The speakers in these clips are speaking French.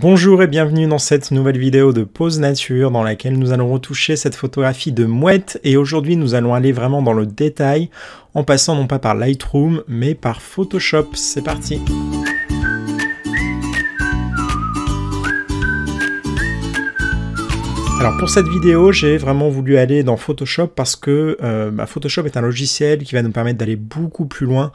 Bonjour et bienvenue dans cette nouvelle vidéo de pose nature dans laquelle nous allons retoucher cette photographie de mouette et aujourd'hui nous allons aller vraiment dans le détail en passant non pas par Lightroom mais par Photoshop. C'est parti Alors pour cette vidéo, j'ai vraiment voulu aller dans Photoshop parce que euh, bah, Photoshop est un logiciel qui va nous permettre d'aller beaucoup plus loin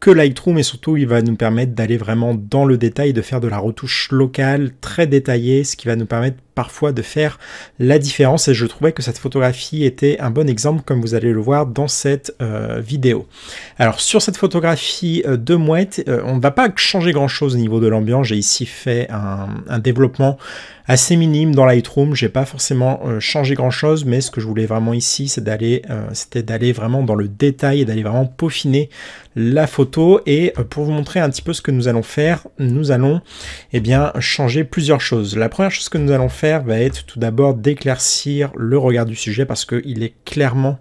que Lightroom et surtout il va nous permettre d'aller vraiment dans le détail, de faire de la retouche locale très détaillée, ce qui va nous permettre parfois de faire la différence et je trouvais que cette photographie était un bon exemple comme vous allez le voir dans cette euh, vidéo. Alors sur cette photographie euh, de mouette, euh, on ne va pas changer grand chose au niveau de l'ambiance, j'ai ici fait un, développement assez minime dans Lightroom, j'ai pas forcément changé grand chose mais ce que je voulais vraiment ici c'est d'aller c'était d'aller vraiment dans le détail et d'aller vraiment peaufiner la photo et pour vous montrer un petit peu ce que nous allons faire, nous allons et eh bien changer plusieurs choses. La première chose que nous allons faire va être tout d'abord d'éclaircir le regard du sujet parce qu'il est clairement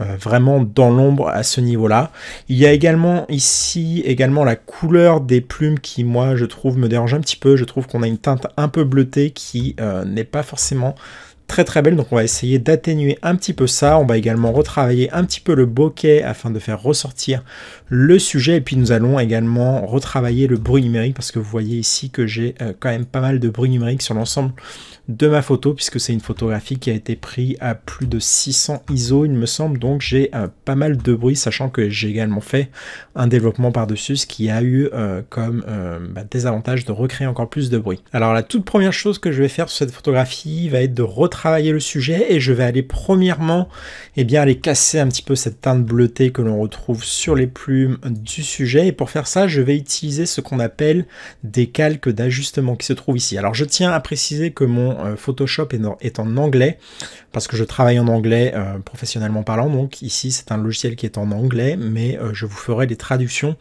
euh, vraiment dans l'ombre à ce niveau-là. Il y a également ici également la couleur des plumes qui moi je trouve me dérange un petit peu. Je trouve qu'on a une teinte un peu bleutée qui euh, n'est pas forcément très très belle, donc on va essayer d'atténuer un petit peu ça, on va également retravailler un petit peu le bokeh afin de faire ressortir le sujet, et puis nous allons également retravailler le bruit numérique, parce que vous voyez ici que j'ai euh, quand même pas mal de bruit numérique sur l'ensemble de ma photo, puisque c'est une photographie qui a été prise à plus de 600 ISO, il me semble, donc j'ai euh, pas mal de bruit, sachant que j'ai également fait un développement par-dessus, ce qui a eu euh, comme euh, bah, des désavantage de recréer encore plus de bruit. Alors la toute première chose que je vais faire sur cette photographie va être de retravailler le sujet, et je vais aller premièrement et eh bien, aller casser un petit peu cette teinte bleutée que l'on retrouve sur les plumes du sujet, et pour faire ça, je vais utiliser ce qu'on appelle des calques d'ajustement qui se trouvent ici. Alors je tiens à préciser que mon euh, Photoshop est en anglais, parce que je travaille en anglais euh, professionnellement parlant, donc ici c'est un logiciel qui est en anglais, mais euh, je vous ferai des traductions,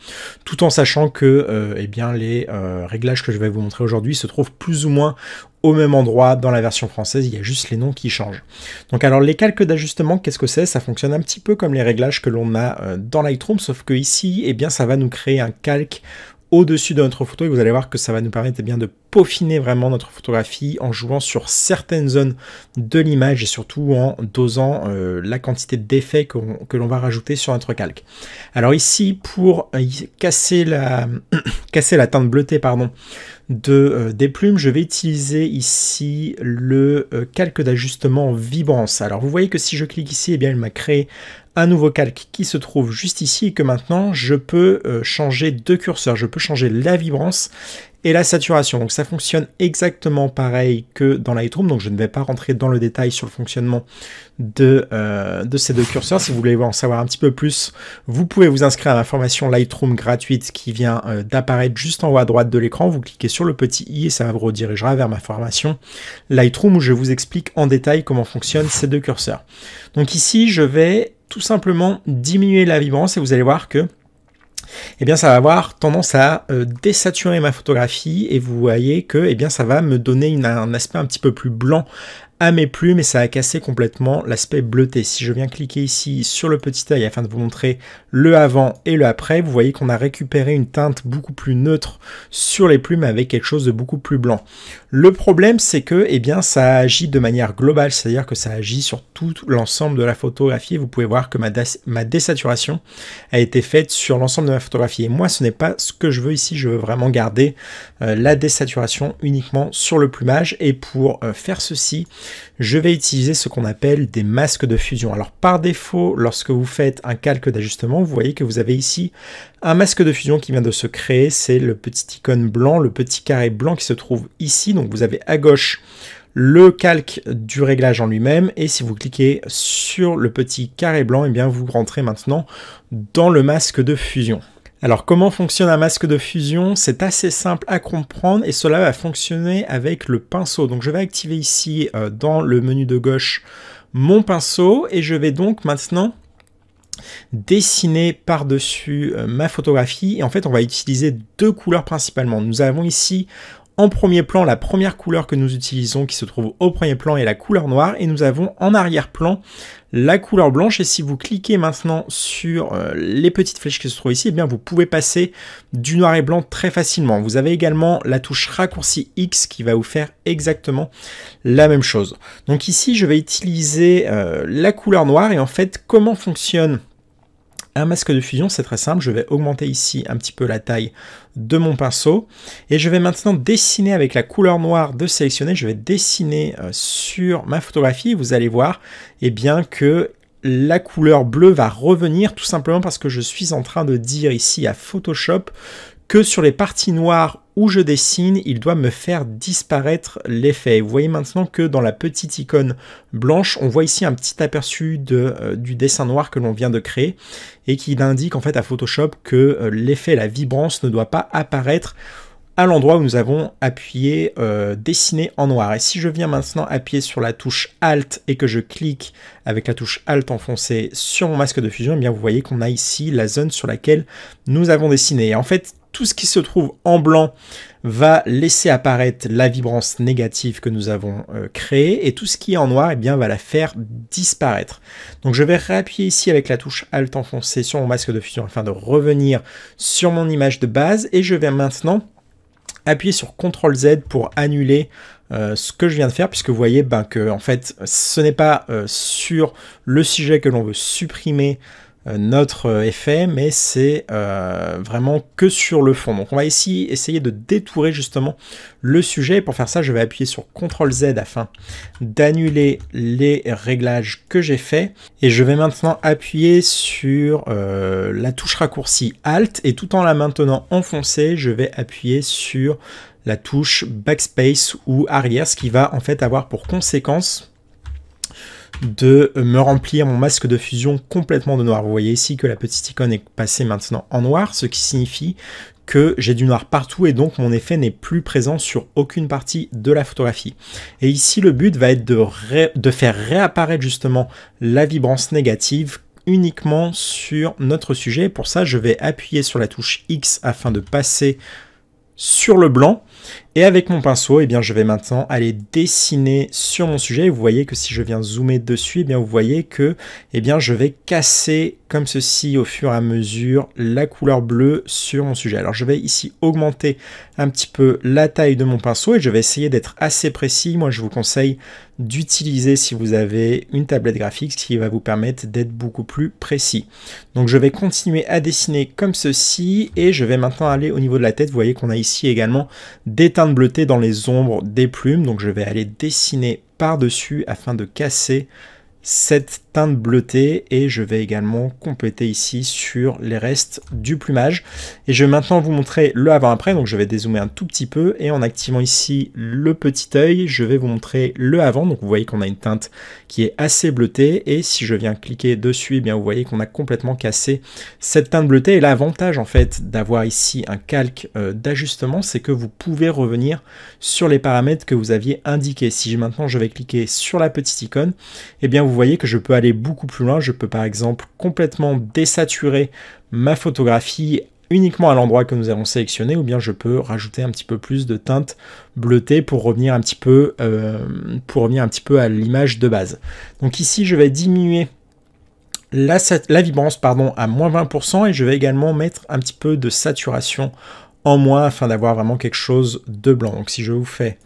tout en sachant que eh bien, les réglages que je vais vous montrer aujourd'hui se trouvent plus ou moins au même endroit dans la version française, il y a juste les noms qui changent. Donc alors les calques d'ajustement, qu'est-ce que c'est Ça fonctionne un petit peu comme les réglages que l'on a dans Lightroom, sauf que ici, eh bien ça va nous créer un calque au-dessus de notre photo et vous allez voir que ça va nous permettre eh bien de peaufiner vraiment notre photographie en jouant sur certaines zones de l'image et surtout en dosant euh, la quantité d'effets que, que l'on va rajouter sur notre calque. Alors ici pour euh, casser la casser la teinte bleutée pardon de euh, des plumes, je vais utiliser ici le calque d'ajustement vibrance. Alors vous voyez que si je clique ici, et eh bien il m'a créé un nouveau calque qui se trouve juste ici et que maintenant je peux euh, changer deux curseurs je peux changer la vibrance et la saturation. Donc ça fonctionne exactement pareil que dans Lightroom, donc je ne vais pas rentrer dans le détail sur le fonctionnement de, euh, de ces deux curseurs. Si vous voulez en savoir un petit peu plus, vous pouvez vous inscrire à la formation Lightroom gratuite qui vient euh, d'apparaître juste en haut à droite de l'écran. Vous cliquez sur le petit i et ça vous redirigera vers ma formation Lightroom où je vous explique en détail comment fonctionnent ces deux curseurs. Donc ici, je vais tout simplement diminuer la vibrance et vous allez voir que eh bien, ça va avoir tendance à euh, désaturer ma photographie et vous voyez que eh bien, ça va me donner un aspect un petit peu plus blanc à ah, mes plumes et ça a cassé complètement l'aspect bleuté. Si je viens cliquer ici sur le petit œil afin de vous montrer le avant et le après, vous voyez qu'on a récupéré une teinte beaucoup plus neutre sur les plumes avec quelque chose de beaucoup plus blanc. Le problème c'est que eh bien, ça agit de manière globale, c'est-à-dire que ça agit sur tout l'ensemble de la photographie. Vous pouvez voir que ma, désaturation a été faite sur l'ensemble de la photographie. Et moi ce n'est pas ce que je veux ici, je veux vraiment garder euh, la désaturation uniquement sur le plumage. Et pour euh, faire ceci, je vais utiliser ce qu'on appelle des masques de fusion. Alors par défaut, lorsque vous faites un calque d'ajustement, vous voyez que vous avez ici un masque de fusion qui vient de se créer, c'est le petit icône blanc, le petit carré blanc qui se trouve ici, donc vous avez à gauche le calque du réglage en lui-même et si vous cliquez sur le petit carré blanc, et eh bien vous rentrez maintenant dans le masque de fusion. Alors comment fonctionne un masque de fusion C'est assez simple à comprendre et cela va fonctionner avec le pinceau. Donc je vais activer ici euh, dans le menu de gauche mon pinceau et je vais donc maintenant dessiner par-dessus euh, ma photographie et en fait on va utiliser deux couleurs principalement. Nous avons ici en premier plan, la première couleur que nous utilisons qui se trouve au premier plan est la couleur noire et nous avons en arrière-plan la couleur blanche et si vous cliquez maintenant sur euh, les petites flèches qui se trouvent ici, eh bien vous pouvez passer du noir et blanc très facilement. Vous avez également la touche raccourci X qui va vous faire exactement la même chose. Donc ici je vais utiliser euh, la couleur noire et en fait comment fonctionne masque de fusion, c'est très simple. Je vais augmenter ici un petit peu la taille de mon pinceau. Et je vais maintenant dessiner avec la couleur noire de sélectionner. Je vais dessiner euh, sur ma photographie. Vous allez voir et eh bien, que la couleur bleue va revenir tout simplement parce que je suis en train de dire ici à Photoshop que sur les parties noires je dessine, il doit me faire disparaître l'effet. Vous voyez maintenant que dans la petite icône blanche, on voit ici un petit aperçu de, euh, du dessin noir que l'on vient de créer et qui indique en fait à Photoshop que euh, l'effet, la vibrance ne doit pas apparaître à l'endroit où nous avons appuyé euh, dessiner en noir. Et si je viens maintenant appuyer sur la touche Alt et que je clique avec la touche Alt enfoncée sur mon masque de fusion, et eh bien vous voyez qu'on a ici la zone sur laquelle nous avons dessiné. en fait, tout ce qui se trouve en blanc va laisser apparaître la vibrance négative que nous avons euh, créée et tout ce qui est en noir et eh bien, va la faire disparaître. Donc je vais réappuyer ici avec la touche Alt enfoncée sur mon masque de fusion afin de revenir sur mon image de base et je vais maintenant appuyer sur CTRL Z pour annuler euh, ce que je viens de faire, puisque vous voyez ben, que en fait, ce n'est pas euh, sur le sujet que l'on veut supprimer euh, notre euh, effet, mais c'est euh, vraiment que sur le fond. Donc on va ici essayer de détourer justement le sujet. Pour faire ça, je vais appuyer sur CTRL Z afin d'annuler les réglages que j'ai fait Et je vais maintenant appuyer sur la touche raccourci Alt et tout en la maintenant enfoncée, je vais appuyer sur la touche Backspace ou arrière, ce qui va en fait avoir pour conséquence de me remplir mon masque de fusion complètement de noir. Vous voyez ici que la petite icône est passée maintenant en noir, ce qui signifie que j'ai du noir partout et donc mon effet n'est plus présent sur aucune partie de la photographie. Et ici le but va être de, de faire réapparaître justement la vibrance négative uniquement sur notre sujet. Pour ça, je vais appuyer sur la touche X afin de passer sur le blanc et avec mon pinceau, eh bien, je vais maintenant aller dessiner sur mon sujet. Vous voyez que si je viens zoomer dessus, eh bien, vous voyez que eh bien, je vais casser comme ceci au fur et à mesure la couleur bleue sur mon sujet. Alors je vais ici augmenter un petit peu la taille de mon pinceau et je vais essayer d'être assez précis. Moi je vous conseille d'utiliser si vous avez une tablette graphique ce qui va vous permettre d'être beaucoup plus précis. Donc je vais continuer à dessiner comme ceci et je vais maintenant aller au niveau de la tête. Vous voyez qu'on a ici également des teintes bleutées dans les ombres des plumes. Donc je vais aller dessiner par-dessus afin de casser cette teinte bleutée et je vais également compléter ici sur les restes du plumage. Et je vais maintenant vous montrer le avant après, donc je vais dézoomer un tout petit peu et en activant ici le petit œil, je vais vous montrer le avant. Donc vous voyez qu'on a une teinte qui est assez bleutée et si je viens cliquer dessus, eh bien vous voyez qu'on a complètement cassé cette teinte bleutée. Et l'avantage en fait d'avoir ici un calque euh, d'ajustement, c'est que vous pouvez revenir sur les paramètres que vous aviez indiqués. Si maintenant je vais cliquer sur la petite icône, et eh bien vous voyez que je peux aller beaucoup plus loin. Je peux par exemple complètement désaturer ma photographie uniquement à l'endroit que nous avons sélectionné ou bien je peux rajouter un petit peu plus de teinte bleutée pour revenir un petit peu, euh, pour revenir un petit peu à l'image de base. Donc ici je vais diminuer la, la vibrance pardon, à moins 20% et je vais également mettre un petit peu de saturation en moins afin d'avoir vraiment quelque chose de blanc. Donc si je vous fais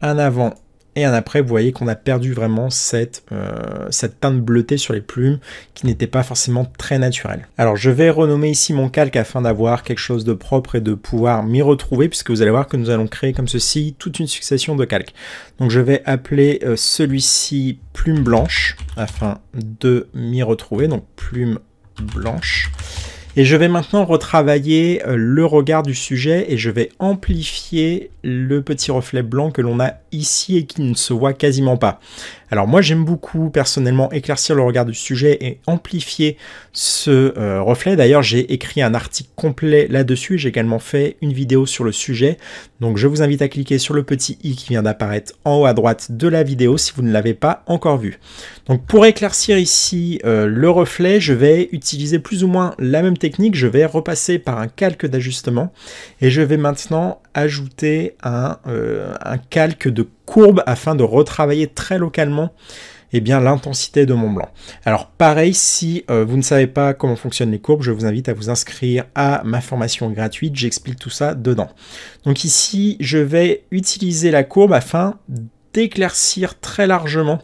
un avant et en après, vous voyez qu'on a perdu vraiment cette, euh, cette teinte bleutée sur les plumes qui n'était pas forcément très naturelle. Alors je vais renommer ici mon calque afin d'avoir quelque chose de propre et de pouvoir m'y retrouver puisque vous allez voir que nous allons créer comme ceci toute une succession de calques. Donc je vais appeler euh, celui-ci plume blanche afin de m'y retrouver. Donc plume blanche. Et je vais maintenant retravailler euh, le regard du sujet et je vais amplifier le petit reflet blanc que l'on a ici et qui ne se voit quasiment pas. Alors moi j'aime beaucoup personnellement éclaircir le regard du sujet et amplifier ce euh, reflet. D'ailleurs j'ai écrit un article complet là-dessus j'ai également fait une vidéo sur le sujet. Donc je vous invite à cliquer sur le petit i qui vient d'apparaître en haut à droite de la vidéo si vous ne l'avez pas encore vu. Donc pour éclaircir ici euh, le reflet, je vais utiliser plus ou moins la même technique. Je vais repasser par un calque d'ajustement et je vais maintenant ajouter un, euh, un calque de courbe afin de retravailler très localement eh bien l'intensité de mon Blanc. Alors pareil, si euh, vous ne savez pas comment fonctionnent les courbes, je vous invite à vous inscrire à ma formation gratuite, j'explique tout ça dedans. Donc ici, je vais utiliser la courbe afin d'éclaircir très largement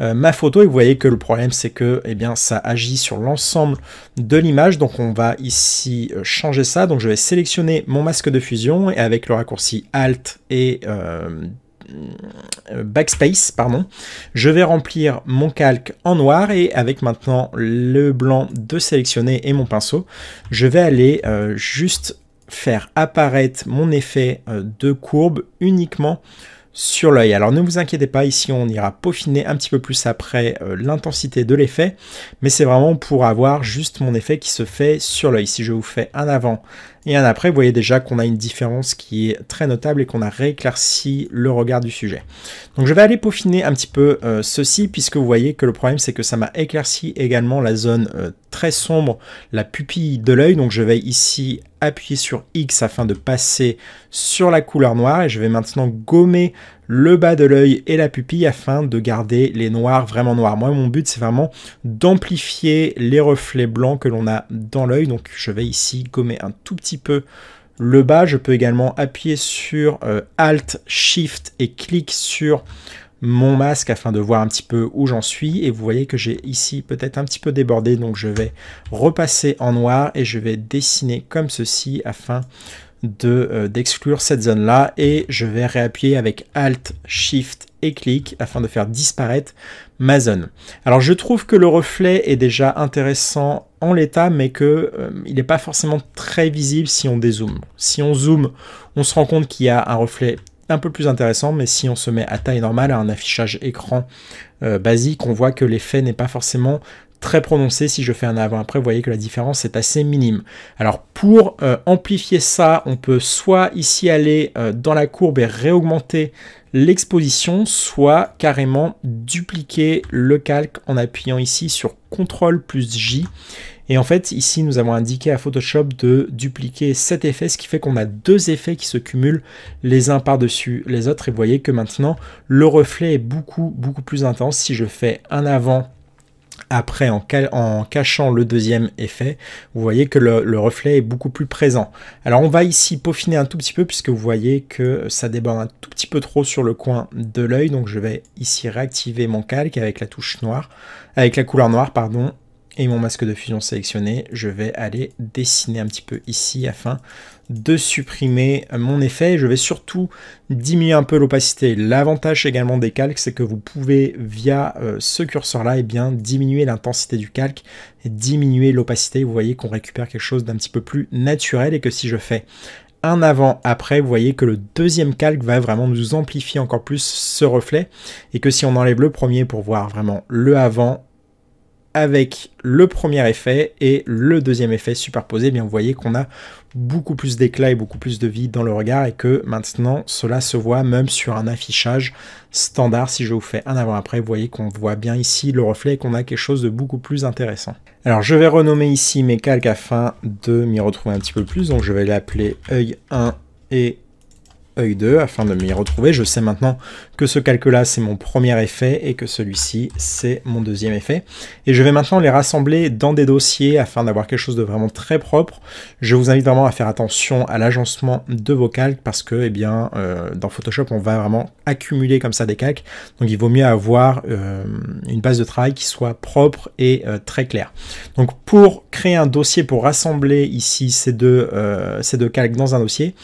euh, ma photo et vous voyez que le problème c'est que eh bien, ça agit sur l'ensemble de l'image. Donc on va ici euh, changer ça. Donc je vais sélectionner mon masque de fusion et avec le raccourci Alt et euh, backspace, pardon, je vais remplir mon calque en noir et avec maintenant le blanc de sélectionner et mon pinceau, je vais aller juste faire apparaître mon effet de courbe uniquement sur l'œil. Alors ne vous inquiétez pas, ici on ira peaufiner un petit peu plus après euh, l'intensité de l'effet, mais c'est vraiment pour avoir juste mon effet qui se fait sur l'œil. Si je vous fais un avant et un après, vous voyez déjà qu'on a une différence qui est très notable et qu'on a rééclairci le regard du sujet. Donc je vais aller peaufiner un petit peu euh, ceci, puisque vous voyez que le problème c'est que ça m'a éclairci également la zone euh, très sombre la pupille de l'œil. Donc je vais ici appuyer sur X afin de passer sur la couleur noire et je vais maintenant gommer le bas de l'œil et la pupille afin de garder les noirs vraiment noirs. Moi, mon but, c'est vraiment d'amplifier les reflets blancs que l'on a dans l'œil. Donc, je vais ici gommer un tout petit peu le bas. Je peux également appuyer sur euh, Alt, Shift et cliquer sur mon masque afin de voir un petit peu où j'en suis. Et vous voyez que j'ai ici peut-être un petit peu débordé, donc je vais repasser en noir et je vais dessiner comme ceci afin d'exclure de, euh, d'exclure cette zone-là. Et je vais réappuyer avec Alt, Shift et clic afin de faire disparaître ma zone. Alors je trouve que le reflet est déjà intéressant en l'état, mais que euh, il n'est pas forcément très visible si on dézoome. Si on zoome, on se rend compte qu'il y a un reflet un peu plus intéressant, mais si on se met à taille normale, à un affichage écran euh, basique, on voit que l'effet n'est pas forcément très prononcé. Si je fais un avant-après, vous voyez que la différence est assez minime. Alors pour euh, amplifier ça, on peut soit ici aller euh, dans la courbe et réaugmenter l'exposition, soit carrément dupliquer le calque en appuyant ici sur CTRL plus J et en fait, ici, nous avons indiqué à Photoshop de dupliquer cet effet, ce qui fait qu'on a deux effets qui se cumulent les uns par-dessus les autres. Et vous voyez que maintenant, le reflet est beaucoup, beaucoup plus intense. Si je fais un avant après, en, cachant le deuxième effet, vous voyez que le, le, reflet est beaucoup plus présent. Alors on va ici peaufiner un tout petit peu puisque vous voyez que ça déborde un tout petit peu trop sur le coin de l'œil. Donc je vais ici réactiver mon calque avec la touche noire, avec la couleur noire, pardon, et mon masque de fusion sélectionné, je vais aller dessiner un petit peu ici afin de supprimer mon effet. Je vais surtout diminuer un peu l'opacité. L'avantage également des calques, c'est que vous pouvez via euh, ce curseur-là, et eh bien diminuer l'intensité du calque, diminuer l'opacité. Vous voyez qu'on récupère quelque chose d'un petit peu plus naturel et que si je fais un avant après, vous voyez que le deuxième calque va vraiment nous amplifier encore plus ce reflet et que si on enlève le premier pour voir vraiment le avant, avec le premier effet et le deuxième effet superposé, eh bien vous voyez qu'on a beaucoup plus d'éclat et beaucoup plus de vie dans le regard et que maintenant cela se voit même sur un affichage standard. Si je vous fais un avant-après, vous voyez qu'on voit bien ici le reflet et qu'on a quelque chose de beaucoup plus intéressant. Alors je vais renommer ici mes calques afin de m'y retrouver un petit peu plus. Donc je vais l'appeler œil 1 et œil 2 afin de m'y retrouver. Je sais maintenant que ce calque-là, c'est mon premier effet et que celui-ci, c'est mon deuxième effet. Et je vais maintenant les rassembler dans des dossiers afin d'avoir quelque chose de vraiment très propre. Je vous invite vraiment à faire attention à l'agencement de vos calques parce que, eh bien, euh, dans Photoshop, on va vraiment accumuler comme ça des calques. Donc, il vaut mieux avoir euh, une base de travail qui soit propre et euh, très claire. Donc, pour créer un dossier, pour rassembler ici ces deux, ces deux calques dans un dossier,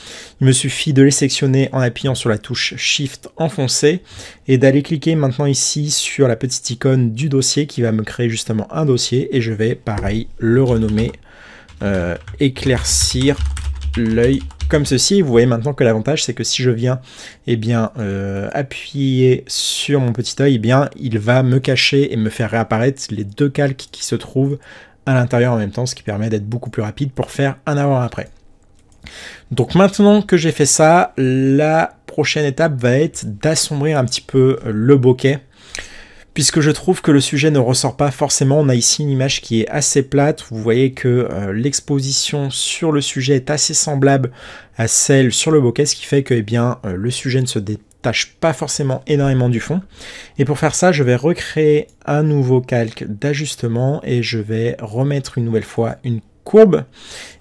il me suffit de les sélectionner en appuyant sur la touche Shift enfoncé et d'aller cliquer maintenant ici sur la petite icône du dossier qui va me créer justement un dossier et je vais pareil le renommer euh, éclaircir l'œil comme ceci. Vous voyez maintenant que l'avantage, c'est que si je viens et eh bien, euh, appuyer sur mon petit œil, eh bien, il va me cacher et me faire réapparaître les deux calques qui se trouvent à l'intérieur en même temps, ce qui permet d'être beaucoup plus rapide pour faire un avant-après. Donc maintenant que j'ai fait ça, la prochaine étape va être d'assombrir un petit peu euh, le bokeh puisque je trouve que le sujet ne ressort pas forcément. On a ici une image qui est assez plate. Vous voyez que euh, l'exposition sur le sujet est assez semblable à celle sur le bokeh, ce qui fait que eh bien, euh, le sujet ne se détache pas forcément énormément du fond. Et pour faire ça, je vais recréer un nouveau calque d'ajustement et je vais remettre une nouvelle fois une courbe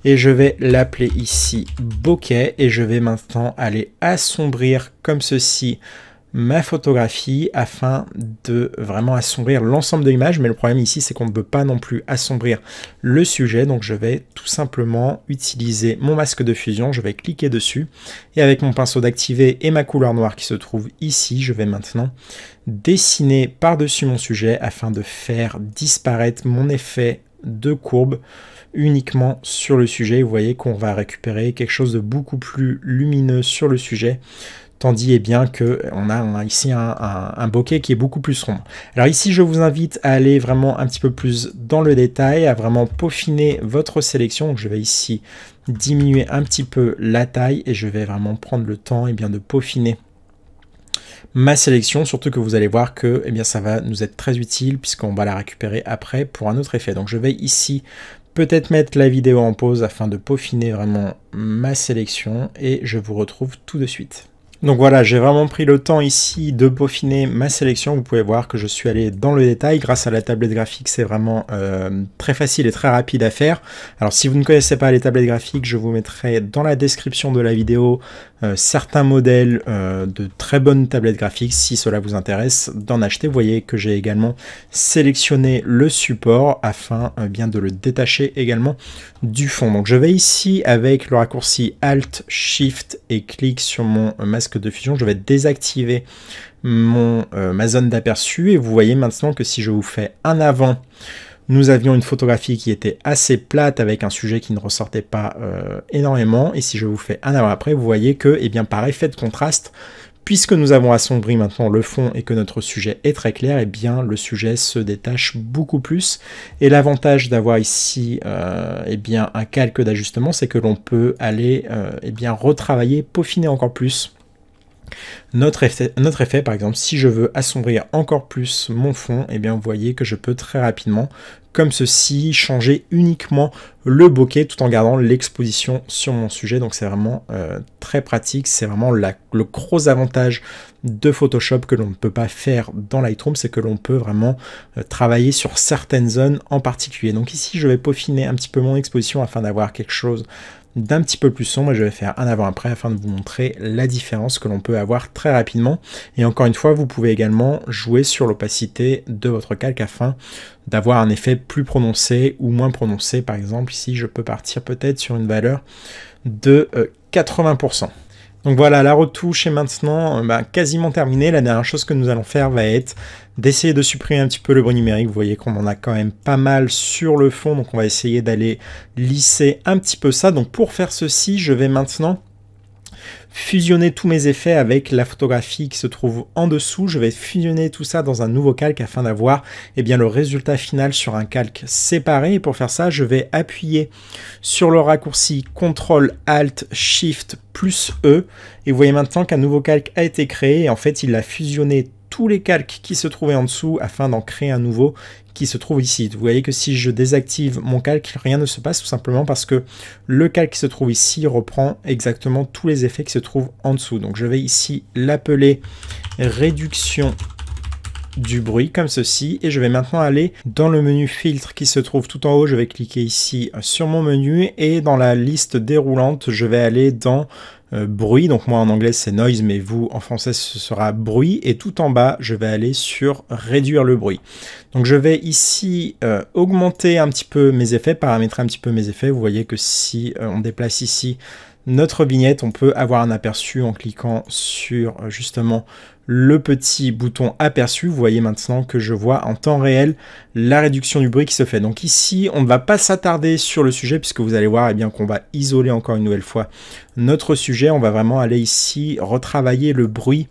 et je vais l'appeler ici bokeh et je vais maintenant aller assombrir comme ceci ma photographie afin de vraiment assombrir l'ensemble de l'image mais le problème ici c'est qu'on ne peut pas non plus assombrir le sujet donc je vais tout simplement utiliser mon masque de fusion je vais cliquer dessus et avec mon pinceau d'activer et ma couleur noire qui se trouve ici je vais maintenant dessiner par dessus mon sujet afin de faire disparaître mon effet de courbe uniquement sur le sujet. Vous voyez qu'on va récupérer quelque chose de beaucoup plus lumineux sur le sujet tandis et eh bien que on a, ici un, bokeh qui est beaucoup plus rond Alors ici, je vous invite à aller vraiment un petit peu plus dans le détail, à vraiment peaufiner votre sélection. Je vais ici diminuer un petit peu la taille et je vais vraiment prendre le temps et eh bien, de peaufiner ma sélection, surtout que vous allez voir que et eh bien, ça va nous être très utile puisqu'on va la récupérer après pour un autre effet. Donc je vais ici peut-être mettre la vidéo en pause afin de peaufiner vraiment ma sélection et je vous retrouve tout de suite. Donc voilà, j'ai vraiment pris le temps ici de peaufiner ma sélection. Vous pouvez voir que je suis allé dans le détail. Grâce à la tablette graphique, c'est vraiment euh, très facile et très rapide à faire. Alors si vous ne connaissez pas les tablettes graphiques, je vous mettrai dans la description de la vidéo euh, certains modèles euh, de très bonnes tablettes graphiques si cela vous intéresse d'en acheter. Vous voyez que j'ai également sélectionné le support afin euh, bien de le détacher également du fond. Donc je vais ici avec le raccourci Alt Shift et clique sur mon masque de fusion, je vais désactiver mon, ma zone d'aperçu et vous voyez maintenant que si je vous fais un avant nous avions une photographie qui était assez plate avec un sujet qui ne ressortait pas euh, énormément. Et si je vous fais un avant après, vous voyez que, eh bien, par effet de contraste, puisque nous avons assombri maintenant le fond et que notre sujet est très clair, eh bien le sujet se détache beaucoup plus. Et l'avantage d'avoir ici euh, eh bien, un calque d'ajustement, c'est que l'on peut aller euh, bien, retravailler, peaufiner encore plus notre effet, par exemple, si je veux assombrir encore plus mon fond, et eh bien vous voyez que je peux très rapidement, comme ceci, changer uniquement le bokeh tout en gardant l'exposition sur mon sujet. Donc c'est vraiment euh, très pratique, c'est vraiment le gros avantage de Photoshop que l'on ne peut pas faire dans Lightroom, c'est que l'on peut vraiment euh, travailler sur certaines zones en particulier. Donc ici, je vais peaufiner un petit peu mon exposition afin d'avoir quelque chose d'un petit peu plus sombre je vais faire un avant-après afin de vous montrer la différence que l'on peut avoir très rapidement. Et encore une fois, vous pouvez également jouer sur l'opacité de votre calque afin d'avoir un effet plus prononcé ou moins prononcé. Par exemple, ici, je peux partir peut-être sur une valeur de 80%. Euh, donc voilà, la retouche est maintenant euh, bah, quasiment terminée. La dernière chose que nous allons faire va être d'essayer de supprimer un petit peu le bruit numérique. Vous voyez qu'on en a quand même pas mal sur le fond, donc on va essayer d'aller lisser un petit peu ça. Donc pour faire ceci, je vais maintenant fusionner tous mes effets avec la photographie qui se trouve en dessous. Je vais fusionner tout ça dans un nouveau calque afin d'avoir eh bien, le résultat final sur un calque séparé. Et pour faire ça, je vais appuyer sur le raccourci CTRL ALT SHIFT plus E. Et vous voyez maintenant qu'un nouveau calque a été créé. en fait, il a fusionné tous les calques qui se trouvaient en dessous afin d'en créer un nouveau qui se trouve ici. Vous voyez que si je désactive mon calque, rien ne se passe tout simplement parce que le calque qui se trouve ici reprend exactement tous les effets qui se trouvent en dessous. Donc je vais ici l'appeler réduction du bruit comme ceci et je vais maintenant aller dans le menu filtre qui se trouve tout en haut je vais cliquer ici sur mon menu et dans la liste déroulante je vais aller dans euh, bruit donc moi en anglais c'est noise mais vous en français ce sera bruit et tout en bas je vais aller sur réduire le bruit donc je vais ici euh, augmenter un petit peu mes effets paramétrer un petit peu mes effets vous voyez que si euh, on déplace ici notre vignette, on peut avoir un aperçu en cliquant sur euh, justement le petit bouton aperçu. Vous voyez maintenant que je vois en temps réel la réduction du bruit qui se fait. Donc ici, on ne va pas s'attarder sur le sujet puisque vous allez voir et eh bien qu'on va isoler encore une nouvelle fois notre sujet. On va vraiment aller ici retravailler le bruit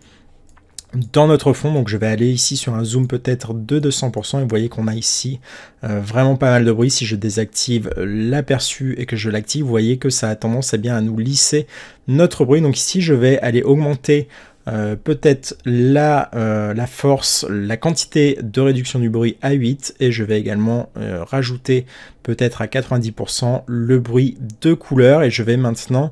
dans notre fond, donc je vais aller ici sur un zoom peut-être de 200% et vous voyez qu'on a ici euh, vraiment pas mal de bruit. Si je désactive euh, l'aperçu et que je l'active, vous voyez que ça a tendance à eh bien à nous lisser notre bruit. Donc ici, je vais aller augmenter euh, peut-être la, la, force, la quantité de réduction du bruit à 8 et je vais également rajouter peut-être à 90% le bruit de couleur et je vais maintenant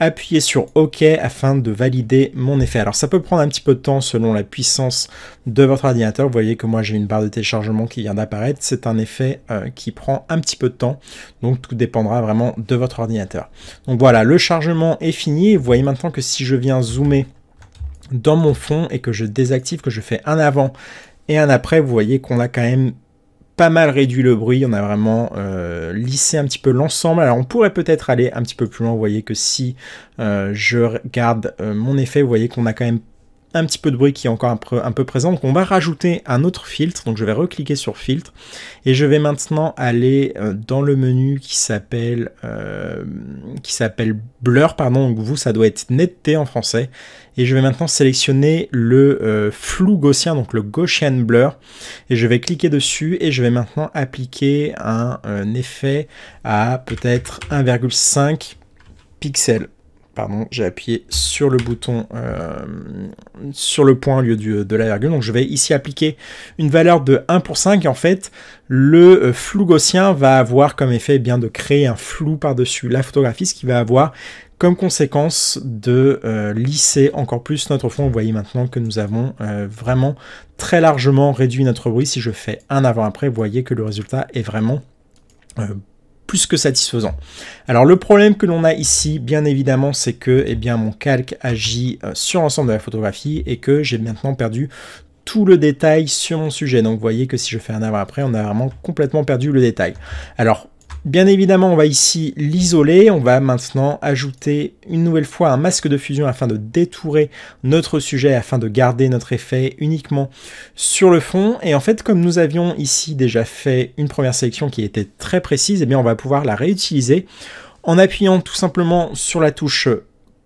appuyer sur OK afin de valider mon effet. Alors ça peut prendre un petit peu de temps selon la puissance de votre ordinateur. Vous voyez que moi j'ai une barre de téléchargement qui vient d'apparaître. C'est un effet euh, qui prend un petit peu de temps. Donc tout dépendra vraiment de votre ordinateur. Donc voilà, le chargement est fini. Vous voyez maintenant que si je viens zoomer dans mon fond et que je désactive, que je fais un avant et un après, vous voyez qu'on a quand même pas mal réduit le bruit, on a vraiment euh, lissé un petit peu l'ensemble. Alors on pourrait peut-être aller un petit peu plus loin, vous voyez que si euh, je garde euh, mon effet, vous voyez qu'on a quand même un petit peu de bruit qui est encore un peu, présent. Donc on va rajouter un autre filtre. Donc je vais recliquer sur filtre et je vais maintenant aller euh, dans le menu euh, qui s'appelle blur pardon. Donc vous ça doit être netteté en français et je vais maintenant sélectionner le euh, flou gaussien donc le Gaussian blur et je vais cliquer dessus et je vais maintenant appliquer un, un effet à peut-être 1,5 pixels pardon, j'ai appuyé sur le bouton, euh, sur le point au lieu de la virgule. Donc je vais ici appliquer une valeur de 1 pour 5 en fait le euh, flou gaussien va avoir comme effet eh bien de créer un flou par-dessus la photographie, ce qui va avoir comme conséquence de euh, lisser encore plus notre fond. Vous voyez maintenant que nous avons vraiment très largement réduit notre bruit. Si je fais un avant-après, vous voyez que le résultat est vraiment euh, plus que satisfaisant. Alors le problème que l'on a ici, bien évidemment, c'est que eh bien, mon calque agit euh, sur l'ensemble de la photographie et que j'ai maintenant perdu tout le détail sur mon sujet. Donc vous voyez que si je fais un avant-après, on a vraiment complètement perdu le détail. Alors Bien évidemment, on va ici l'isoler. On va maintenant ajouter une nouvelle fois un masque de fusion afin de détourer notre sujet, afin de garder notre effet uniquement sur le fond. Et en fait, comme nous avions ici déjà fait une première sélection qui était très précise, et eh bien on va pouvoir la réutiliser en appuyant tout simplement sur la touche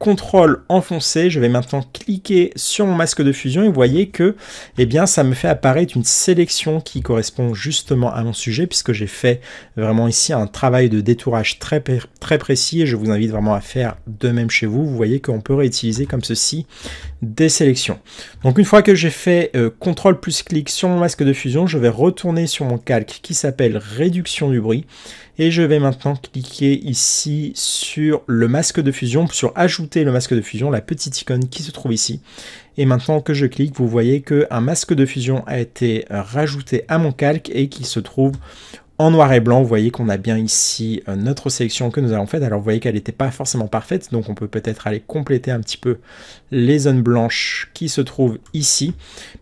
contrôle enfoncé, je vais maintenant cliquer sur mon masque de fusion et vous voyez que eh bien, ça me fait apparaître une sélection qui correspond justement à mon sujet puisque j'ai fait vraiment ici un travail de détourage très, très précis et je vous invite vraiment à faire de même chez vous. Vous voyez qu'on peut réutiliser comme ceci des sélections. Donc une fois que j'ai fait euh, contrôle plus clic sur mon masque de fusion, je vais retourner sur mon calque qui s'appelle réduction du bruit et je vais maintenant cliquer ici sur le masque de fusion, sur ajouter le masque de fusion, la petite icône qui se trouve ici. Et maintenant que je clique, vous voyez qu'un masque de fusion a été rajouté à mon calque et qui se trouve en noir et blanc. Vous voyez qu'on a bien ici euh, notre sélection que nous avons faite. Alors vous voyez qu'elle n'était pas forcément parfaite, donc on peut peut-être aller compléter un petit peu les zones blanches qui se trouvent ici.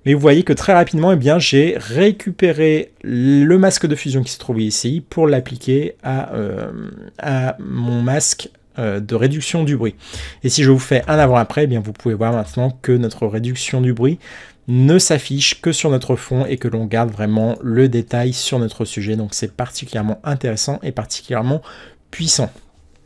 Mais vous voyez que très rapidement, et eh bien, j'ai récupéré le masque de fusion qui se trouve ici pour l'appliquer à, euh, mon masque euh, de réduction du bruit. Et si je vous fais un avant-après, eh bien vous pouvez voir maintenant que notre réduction du bruit ne s'affiche que sur notre fond et que l'on garde vraiment le détail sur notre sujet. Donc c'est particulièrement intéressant et particulièrement puissant.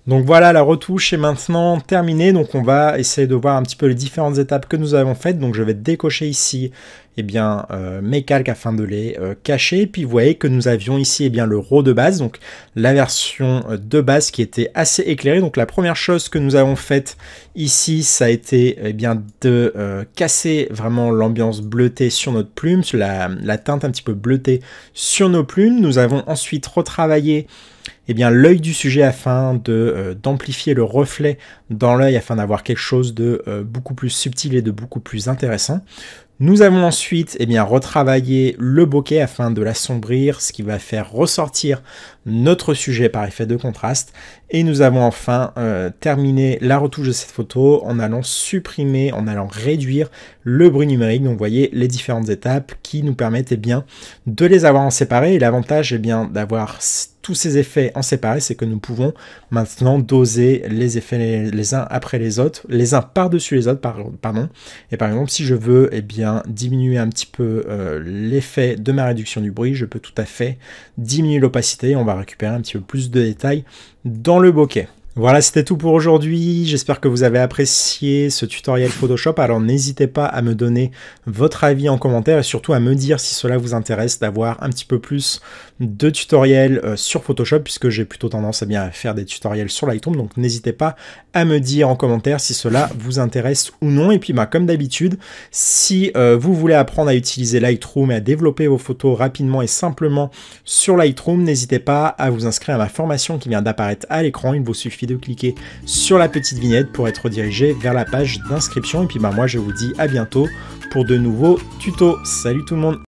Donc voilà, la retouche est maintenant terminée. Donc on va essayer de voir un petit peu les différentes étapes que nous avons faites. Donc je vais décocher ici eh bien, euh, mes calques afin de les euh, cacher. Puis vous voyez que nous avions ici eh bien, le RAW de base, donc la version euh, de base qui était assez éclairée. Donc la première chose que nous avons faite ici, ça a été eh bien, de casser vraiment l'ambiance bleutée sur notre plume, la, teinte un petit peu bleutée sur nos plumes. Nous avons ensuite retravaillé eh bien l'œil du sujet afin de d'amplifier le reflet dans l'œil afin d'avoir quelque chose de beaucoup plus subtil et de beaucoup plus intéressant. Nous avons ensuite eh bien, retravaillé le bokeh afin de l'assombrir, ce qui va faire ressortir notre sujet par effet de contraste. Et nous avons enfin euh, terminé la retouche de cette photo en allant supprimer, en allant réduire le bruit numérique. Donc vous voyez les différentes étapes qui nous permettent eh bien, de les avoir en séparé. Et l'avantage eh bien d'avoir tous ces effets en séparé, c'est que nous pouvons maintenant doser les effets les, uns après les autres, les uns par-dessus les autres, par, pardon. Et par exemple, si je veux et eh bien, diminuer un petit peu euh, l'effet de ma réduction du bruit, je peux tout à fait diminuer l'opacité. On va récupérer un petit peu plus de détails dans le bokeh. Voilà, c'était tout pour aujourd'hui. J'espère que vous avez apprécié ce tutoriel Photoshop. Alors n'hésitez pas à me donner votre avis en commentaire et surtout à me dire si cela vous intéresse d'avoir un petit peu plus de tutoriels euh, sur Photoshop puisque j'ai plutôt tendance eh à bien faire des tutoriels sur Lightroom. Donc n'hésitez pas à me dire en commentaire si cela vous intéresse ou non. Et puis bah, comme d'habitude, si euh, vous voulez apprendre à utiliser Lightroom et à développer vos photos rapidement et simplement sur Lightroom, n'hésitez pas à vous inscrire à ma formation qui vient d'apparaître à l'écran. Il vous suffit de cliquer sur la petite vignette pour être redirigé vers la page d'inscription. Et puis bah, moi je vous dis à bientôt pour de nouveaux tutos. Salut tout le monde